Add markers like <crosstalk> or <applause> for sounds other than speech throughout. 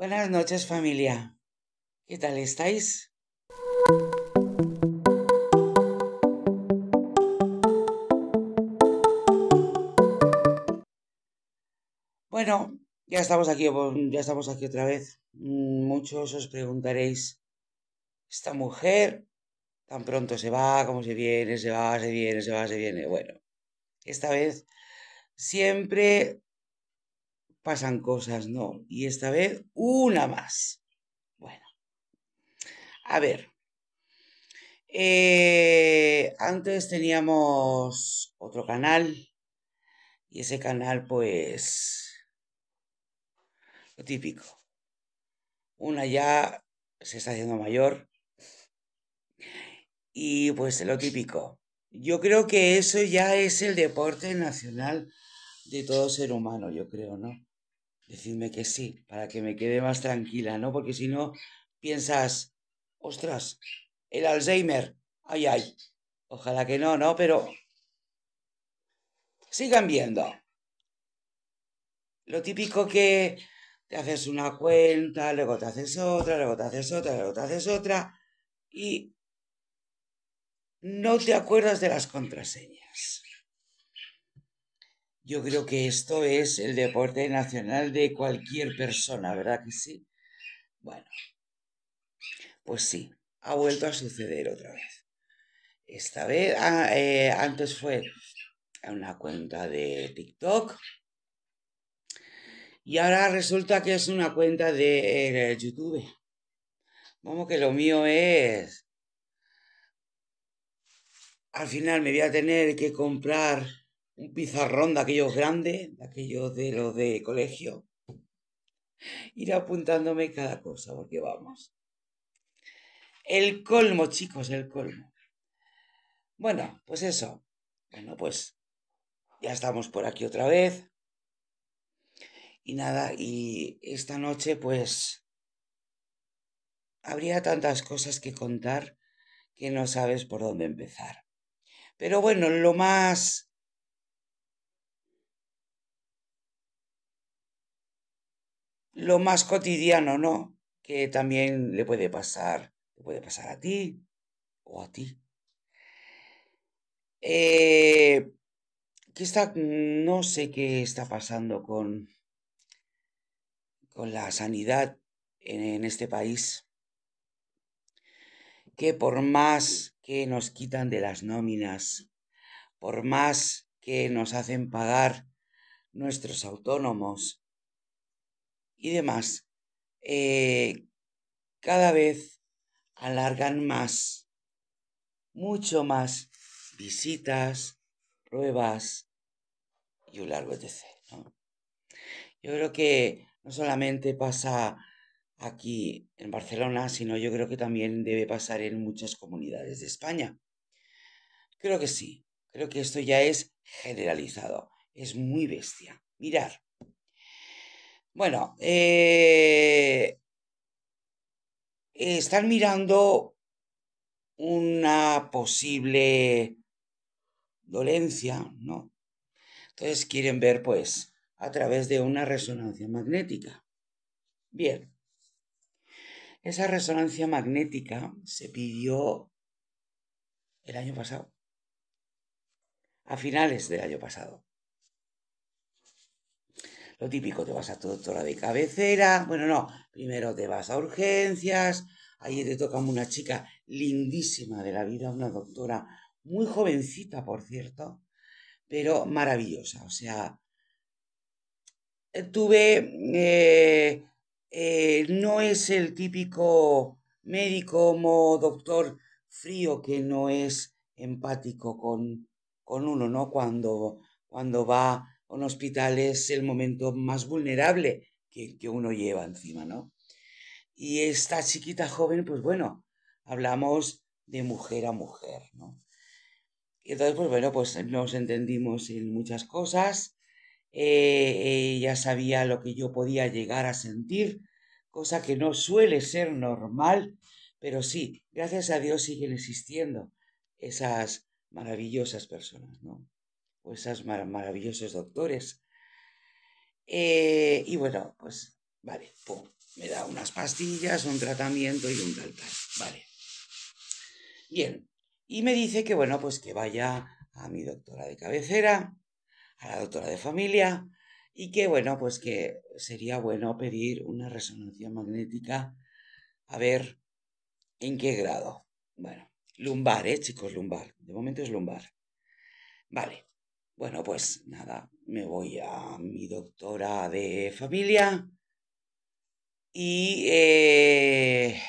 Buenas noches familia. ¿Qué tal estáis? Bueno, ya estamos aquí, ya estamos aquí otra vez. Muchos os preguntaréis, esta mujer tan pronto se va, como se viene, se va, se viene, se va, se viene. Bueno, esta vez siempre pasan cosas, ¿no? Y esta vez una más. Bueno, a ver. Eh, antes teníamos otro canal y ese canal pues lo típico. Una ya se está haciendo mayor y pues lo típico. Yo creo que eso ya es el deporte nacional de todo ser humano, yo creo, ¿no? decidme que sí, para que me quede más tranquila, ¿no? Porque si no, piensas, ostras, el Alzheimer, ay, ay. Ojalá que no, ¿no? Pero sigan viendo. Lo típico que te haces una cuenta, luego te haces otra, luego te haces otra, luego te haces otra y no te acuerdas de las contraseñas. Yo creo que esto es el deporte nacional de cualquier persona, ¿verdad que sí? Bueno, pues sí, ha vuelto a suceder otra vez. Esta vez, ah, eh, antes fue una cuenta de TikTok y ahora resulta que es una cuenta de eh, YouTube. Vamos que lo mío es... Al final me voy a tener que comprar un pizarrón de aquellos grandes, de aquellos de los de colegio. Ir apuntándome cada cosa, porque vamos. El colmo, chicos, el colmo. Bueno, pues eso. Bueno, pues ya estamos por aquí otra vez. Y nada, y esta noche pues habría tantas cosas que contar que no sabes por dónde empezar. Pero bueno, lo más lo más cotidiano, ¿no? Que también le puede pasar, le puede pasar a ti o a ti. Eh, está, no sé qué está pasando con, con la sanidad en este país, que por más que nos quitan de las nóminas, por más que nos hacen pagar nuestros autónomos, y demás, eh, cada vez alargan más, mucho más visitas, pruebas y un largo etc. Yo creo que no solamente pasa aquí en Barcelona, sino yo creo que también debe pasar en muchas comunidades de España. Creo que sí, creo que esto ya es generalizado, es muy bestia. Mirar, bueno, eh, están mirando una posible dolencia, ¿no? Entonces quieren ver, pues, a través de una resonancia magnética. Bien. Esa resonancia magnética se pidió el año pasado, a finales del año pasado. Lo típico, te vas a tu doctora de cabecera, bueno, no, primero te vas a urgencias, ahí te toca una chica lindísima de la vida, una doctora muy jovencita, por cierto, pero maravillosa, o sea, eh, tuve, eh, eh, no es el típico médico como doctor frío que no es empático con, con uno, ¿no? Cuando, cuando va un hospital es el momento más vulnerable que, uno lleva encima, ¿no? Y esta chiquita joven, pues bueno, hablamos de mujer a mujer, ¿no? Y entonces, pues bueno, pues nos entendimos en muchas cosas. Eh, ella sabía lo que yo podía llegar a sentir, cosa que no suele ser normal, pero sí, gracias a Dios siguen existiendo esas maravillosas personas, ¿no? Pues esos maravillosos doctores. Eh, y bueno, pues vale, me da unas pastillas, un tratamiento y un tal tal. Vale. Bien. Y me dice que bueno, pues que vaya a mi doctora de cabecera, a la doctora de familia, y que bueno, pues que sería bueno pedir una resonancia magnética a ver en qué grado. Bueno, lumbar, ¿eh, chicos? Lumbar. De momento es lumbar. Vale. Bueno, pues nada, me voy a mi doctora de familia y, eh,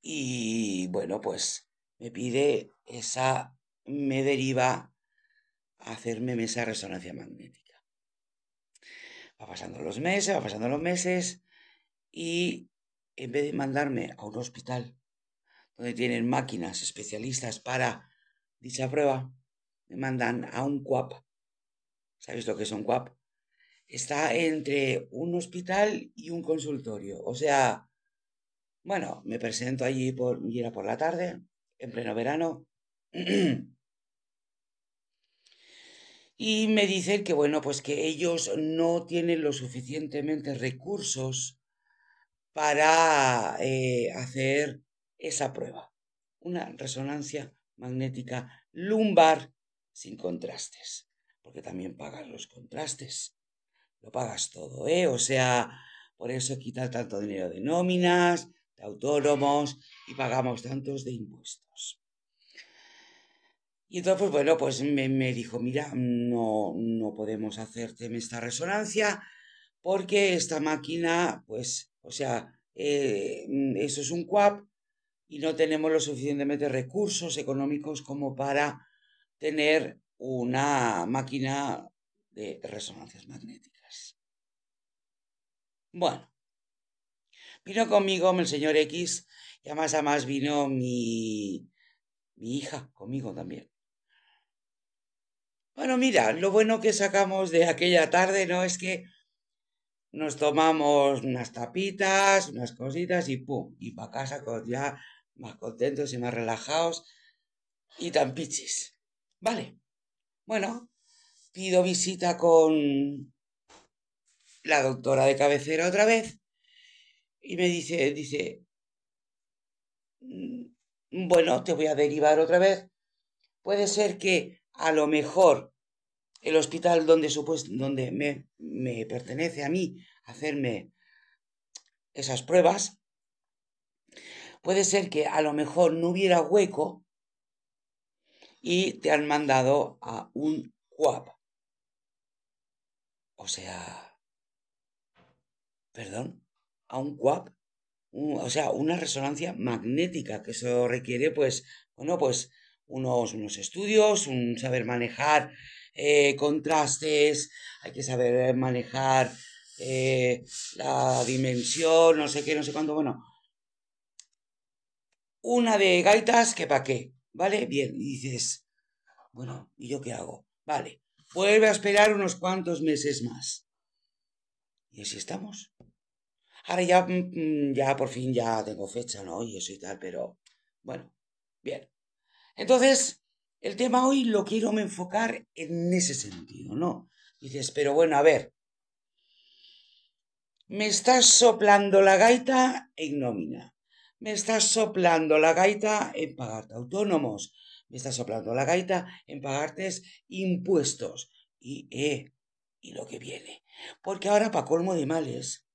y bueno, pues me pide esa, me deriva a hacerme esa resonancia magnética. Va pasando los meses, va pasando los meses y en vez de mandarme a un hospital donde tienen máquinas especialistas para dicha prueba, me mandan a un CUAP. ¿Sabéis lo que es un CUAP? Está entre un hospital y un consultorio. O sea, bueno, me presento allí por, y era por la tarde, en pleno verano. <clears throat> y me dicen que, bueno, pues que ellos no tienen lo suficientemente recursos para eh, hacer esa prueba, una resonancia magnética lumbar sin contrastes, porque también pagas los contrastes. Lo pagas todo, ¿eh? O sea, por eso quitas tanto dinero de nóminas, de autónomos y pagamos tantos de impuestos. Y entonces, pues, bueno, pues me, dijo, mira, no, no podemos hacerte esta resonancia porque esta máquina, pues, o sea, eh, eso es un CUAP, y no tenemos lo suficientemente recursos económicos como para tener una máquina de resonancias magnéticas. Bueno, vino conmigo el señor X y a más vino mi, mi hija conmigo también. Bueno, mira, lo bueno que sacamos de aquella tarde, ¿no? Es que nos tomamos unas tapitas, unas cositas y pum, y para casa ya más contentos y más relajados y tan pichis. Vale. Bueno, pido visita con la doctora de cabecera otra vez y me dice, dice, mm, bueno, te voy a derivar otra vez. Puede ser que a lo mejor el hospital donde, me pertenece a mí hacerme esas pruebas, puede ser que a lo mejor no hubiera hueco y te han mandado a un QAP. O sea, perdón, a un QAP, o sea, una resonancia magnética, que eso requiere, pues, bueno, pues unos, unos estudios, un saber manejar eh, contrastes, hay que saber manejar eh, la dimensión, no sé qué, no sé cuánto, bueno. Una de gaitas que para qué, ¿Vale? Bien. Y dices, bueno, ¿y yo qué hago? Vale. Vuelve a esperar unos cuantos meses más. Y así estamos. Ahora ya, mm, mm, ya por fin ya tengo fecha, ¿no? Y eso y tal, pero bueno, bien. Entonces, el tema hoy lo quiero me enfocar en ese sentido, ¿no? Dices, pero bueno, a ver, me estás soplando la gaita e nómina me estás soplando la gaita en pagarte autónomos, me estás soplando la gaita en pagarte impuestos y, eh, y lo que viene. Porque ahora, para colmo de males,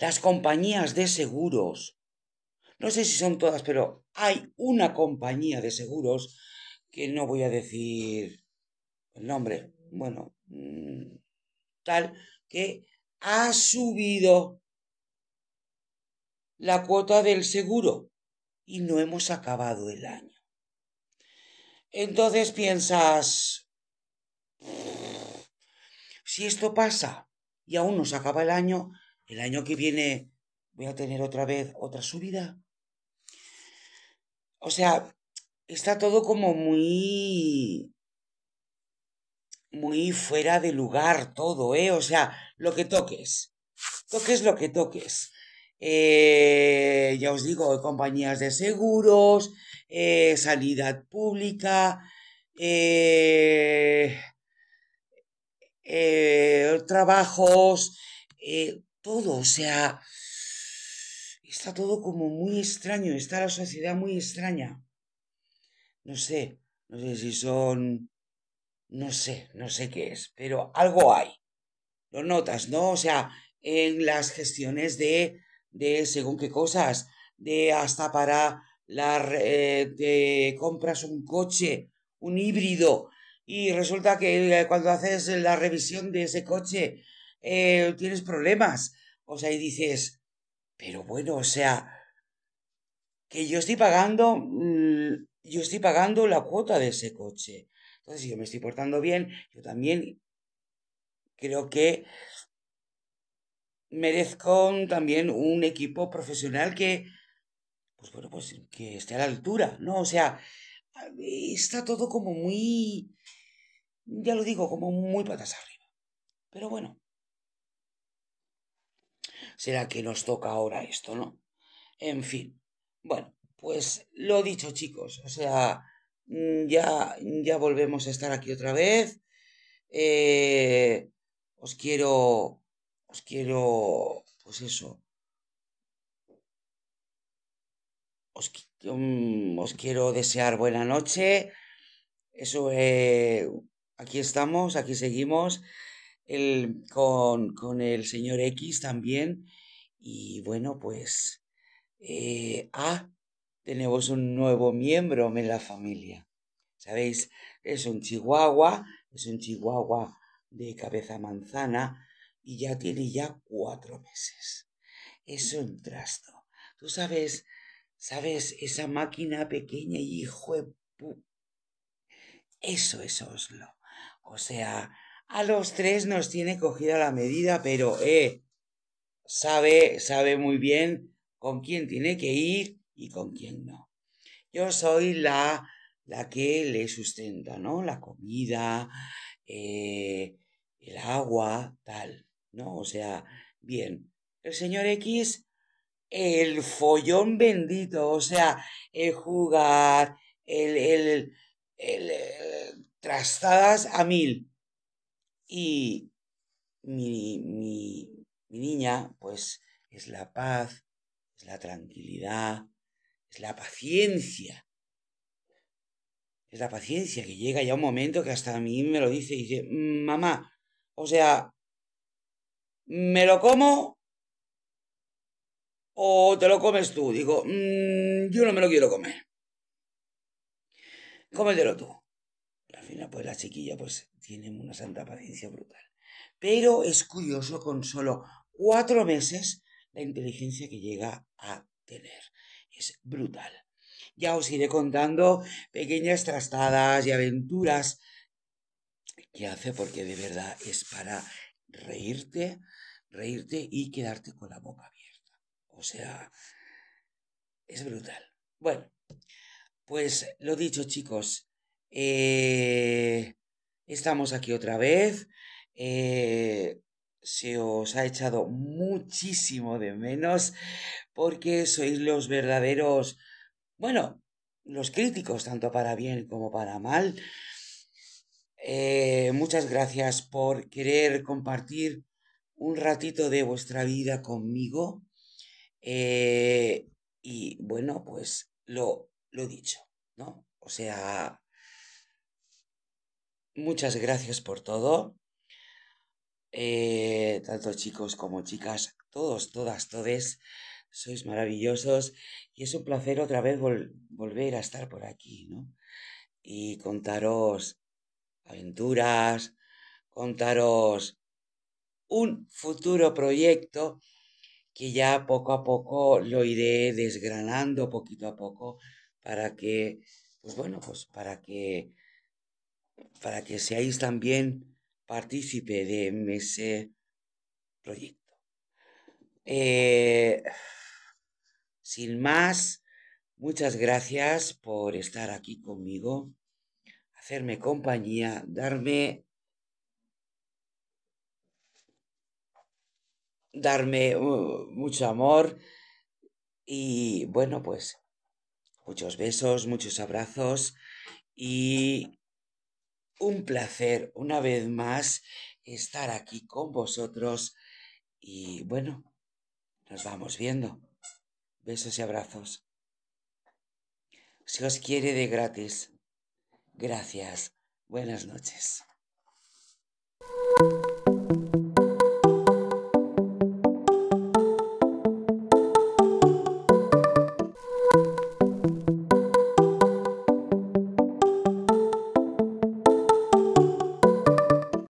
las compañías de seguros, no sé si son todas, pero hay una compañía de seguros que no voy a decir el nombre, bueno, mm, tal, que ha subido la cuota del seguro y no hemos acabado el año. Entonces piensas, si esto pasa y aún no se acaba el año, el año que viene voy a tener otra vez otra subida. O sea, está todo como muy muy fuera de lugar todo, ¿eh? O sea, lo que toques. Toques lo que toques. Eh, ya os digo, compañías de seguros, salida eh, sanidad pública, eh, trabajos, todo, o sea, está todo como muy extraño, está la sociedad muy extraña. No sé, no sé si son, no sé, no sé qué es, pero algo hay. Lo notas, ¿no? O sea, en las gestiones de de según qué cosas, de hasta para la, eh, compras un coche, un híbrido, y resulta que eh, cuando haces la revisión de ese coche eh, tienes problemas. O sea, y dices, pero bueno, o sea, que yo estoy pagando, mm, yo estoy pagando la cuota de ese coche. Entonces, si yo me estoy portando bien, yo también creo que merezco también un equipo profesional que, pues bueno, pues que esté a la altura, ¿no? O sea, está todo como muy, ya lo digo, como muy patas arriba. Pero bueno, será que nos toca ahora esto, ¿no? En fin, bueno, pues lo dicho chicos, o sea, ya, ya volvemos a estar aquí otra vez. Eh, os quiero os pues quiero, pues eso, mm, os, quiero desear buena noche. Eso, eh, aquí estamos, aquí seguimos con, el señor X también. Y bueno, pues, eh, ah, tenemos un nuevo miembro en la familia. ¿Sabéis? Es un chihuahua, es un chihuahua de cabeza manzana y ya tiene ya cuatro meses. Es un trasto. Tú sabes, sabes, esa máquina pequeña y hijo de Eso es Oslo. O sea, a los tres nos tiene cogida la medida, pero, eh, sabe, sabe muy bien con quién tiene que ir y con quién no. Yo soy la, la que le sustenta, ¿no? La comida, eh, el agua, tal. ¿no? O sea, bien, el señor X, el follón bendito, o sea, el jugar, el, el, el, trastadas a mil. Y mi, mi, mi niña, pues, es la paz, es la tranquilidad, es la paciencia. Es la paciencia que llega ya un momento que hasta a mí me lo dice y dice, mm, mamá, o sea, ¿me lo como o te lo comes tú? Digo, mm, yo no me lo quiero comer. Cómetelo tú. Al final, pues la chiquilla, pues tiene una santa paciencia brutal. Pero es curioso con solo cuatro meses la inteligencia que llega a tener. Es brutal. Ya os iré contando pequeñas trastadas y aventuras que hace porque de verdad es para reírte, reírte y quedarte con la boca abierta. O sea, es brutal. Bueno, pues lo dicho chicos, eh, estamos aquí otra vez. Eh, se os ha echado muchísimo de menos porque sois los verdaderos, bueno, los críticos, tanto para bien como para mal. Eh, muchas gracias por querer compartir un ratito de vuestra vida conmigo. Eh, y bueno, pues lo, lo dicho, ¿no? O sea, muchas gracias por todo. Eh, tanto chicos como chicas, todos, todas, todes, sois maravillosos y es un placer otra vez volver a estar por aquí, ¿no? Y contaros aventuras, contaros un futuro proyecto que ya poco a poco lo iré desgranando poquito a poco para que, pues bueno, pues para que, para que seáis también partícipe de ese proyecto. Eh, sin más, muchas gracias por estar aquí conmigo, hacerme compañía, darme darme uh, mucho amor y bueno, pues muchos besos, muchos abrazos y un placer una vez más estar aquí con vosotros y bueno, nos vamos viendo. Besos y abrazos. Si os quiere de gratis. Gracias. Buenas noches.